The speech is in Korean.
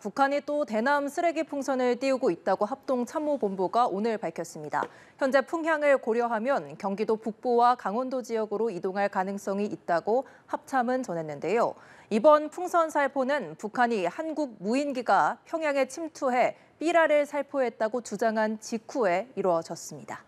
북한이 또 대남 쓰레기 풍선을 띄우고 있다고 합동참모본부가 오늘 밝혔습니다. 현재 풍향을 고려하면 경기도 북부와 강원도 지역으로 이동할 가능성이 있다고 합참은 전했는데요. 이번 풍선 살포는 북한이 한국 무인기가 평양에 침투해 삐라를 살포했다고 주장한 직후에 이루어졌습니다.